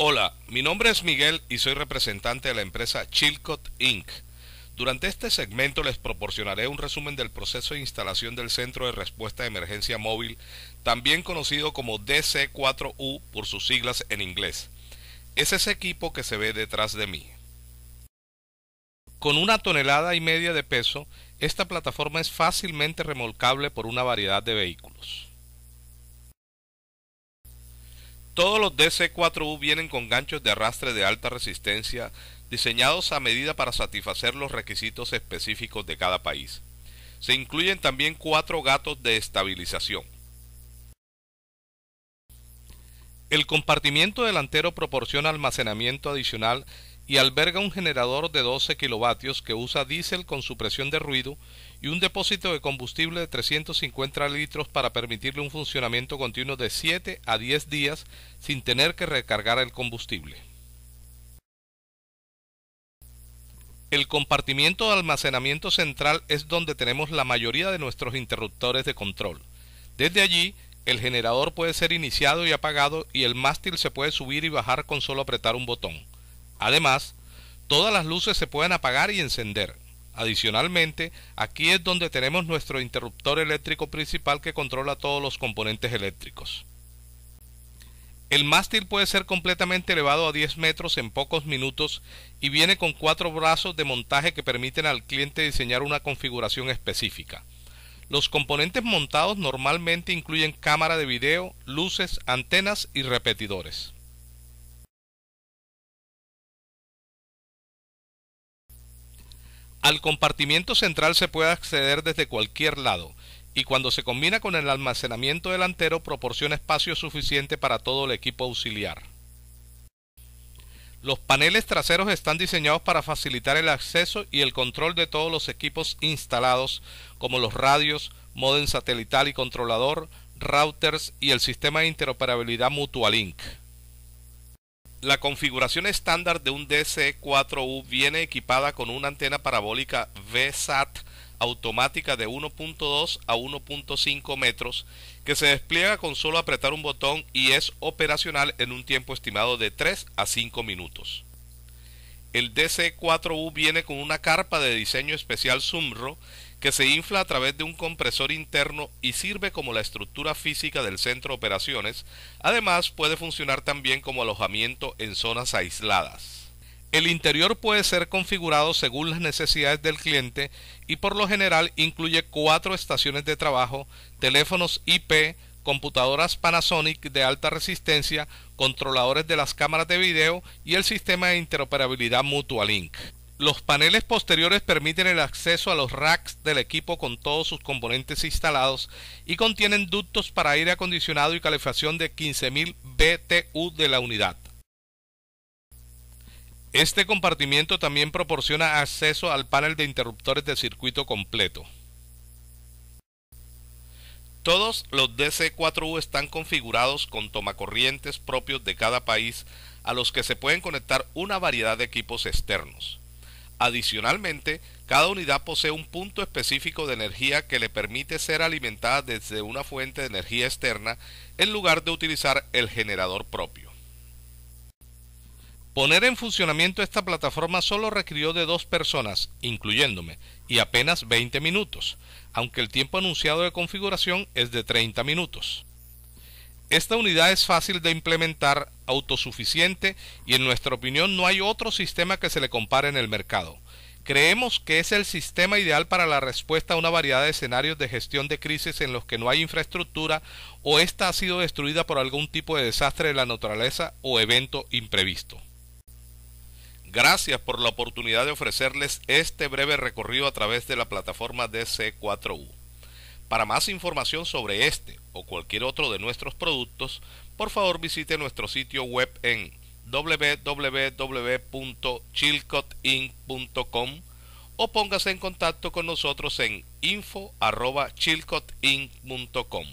Hola, mi nombre es Miguel y soy representante de la empresa Chilcot Inc. Durante este segmento les proporcionaré un resumen del proceso de instalación del Centro de Respuesta de Emergencia Móvil, también conocido como DC4U por sus siglas en inglés. Es ese equipo que se ve detrás de mí. Con una tonelada y media de peso, esta plataforma es fácilmente remolcable por una variedad de vehículos. Todos los DC-4U vienen con ganchos de arrastre de alta resistencia diseñados a medida para satisfacer los requisitos específicos de cada país. Se incluyen también cuatro gatos de estabilización. El compartimiento delantero proporciona almacenamiento adicional y alberga un generador de 12 kilovatios que usa diésel con supresión de ruido y un depósito de combustible de 350 litros para permitirle un funcionamiento continuo de 7 a 10 días sin tener que recargar el combustible. El compartimiento de almacenamiento central es donde tenemos la mayoría de nuestros interruptores de control. Desde allí, el generador puede ser iniciado y apagado y el mástil se puede subir y bajar con solo apretar un botón. Además, todas las luces se pueden apagar y encender. Adicionalmente, aquí es donde tenemos nuestro interruptor eléctrico principal que controla todos los componentes eléctricos. El mástil puede ser completamente elevado a 10 metros en pocos minutos y viene con cuatro brazos de montaje que permiten al cliente diseñar una configuración específica. Los componentes montados normalmente incluyen cámara de video, luces, antenas y repetidores. Al compartimiento central se puede acceder desde cualquier lado y cuando se combina con el almacenamiento delantero proporciona espacio suficiente para todo el equipo auxiliar. Los paneles traseros están diseñados para facilitar el acceso y el control de todos los equipos instalados, como los radios, modem satelital y controlador, routers y el sistema de interoperabilidad Mutualink. La configuración estándar de un DC4U viene equipada con una antena parabólica VSAT automática de 1.2 a 1.5 metros que se despliega con solo apretar un botón y es operacional en un tiempo estimado de 3 a 5 minutos. El DC4U viene con una carpa de diseño especial Sumro que se infla a través de un compresor interno y sirve como la estructura física del centro de operaciones. Además, puede funcionar también como alojamiento en zonas aisladas. El interior puede ser configurado según las necesidades del cliente y por lo general incluye cuatro estaciones de trabajo, teléfonos IP, computadoras Panasonic de alta resistencia, controladores de las cámaras de video y el sistema de interoperabilidad Mutualink. Los paneles posteriores permiten el acceso a los racks del equipo con todos sus componentes instalados y contienen ductos para aire acondicionado y calefacción de 15.000 BTU de la unidad. Este compartimiento también proporciona acceso al panel de interruptores de circuito completo. Todos los DC4U están configurados con tomacorrientes propios de cada país a los que se pueden conectar una variedad de equipos externos. Adicionalmente, cada unidad posee un punto específico de energía que le permite ser alimentada desde una fuente de energía externa en lugar de utilizar el generador propio. Poner en funcionamiento esta plataforma solo requirió de dos personas, incluyéndome, y apenas 20 minutos, aunque el tiempo anunciado de configuración es de 30 minutos. Esta unidad es fácil de implementar, autosuficiente y en nuestra opinión no hay otro sistema que se le compare en el mercado. Creemos que es el sistema ideal para la respuesta a una variedad de escenarios de gestión de crisis en los que no hay infraestructura o ésta ha sido destruida por algún tipo de desastre de la naturaleza o evento imprevisto. Gracias por la oportunidad de ofrecerles este breve recorrido a través de la plataforma DC4U. Para más información sobre este o cualquier otro de nuestros productos, por favor visite nuestro sitio web en www.chilcotinc.com o póngase en contacto con nosotros en info.chilcotinc.com.